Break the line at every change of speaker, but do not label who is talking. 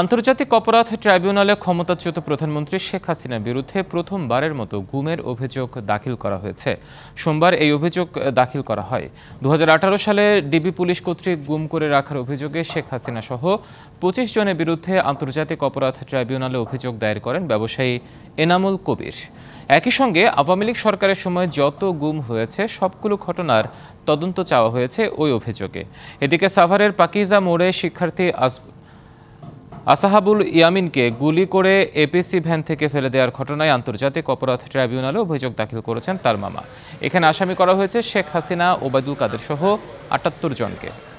আন্তর্জাতিক অপরাধ ট্রাইব্যুনালে ক্ষমতাচ্যুত প্রধানমন্ত্রী শেখ হাসিনার বিরুদ্ধে প্রথমবারের মতো গুমের অভিযোগ দাখিল করা হয়েছে সোমবার এই অভিযোগ দাখিল করা হয় দু সালে ডিবি পুলিশ কর্তৃক গুম করে রাখার অভিযোগে শেখ হাসিনা সহ পঁচিশ জনের বিরুদ্ধে আন্তর্জাতিক অপরাধ ট্রাইব্যুনালে অভিযোগ দায়ের করেন ব্যবসায়ী এনামুল কবির একই সঙ্গে আওয়ামী লীগ সরকারের সময় যত গুম হয়েছে সবগুলো ঘটনার তদন্ত চাওয়া হয়েছে ওই অভিযোগে এদিকে সাভারের পাকিজা মোড়ে শিক্ষার্থী আসাহাবুল ইয়ামিনকে গুলি করে এপিসি ভ্যান থেকে ফেলে দেওয়ার ঘটনায় আন্তর্জাতিক অপরাধ ট্রাইব্যুনালে অভিযোগ দাখিল করেছেন তার মামা এখানে আসামি করা হয়েছে শেখ হাসিনা ওবায়দুল কাদের সহ আটাত্তর জনকে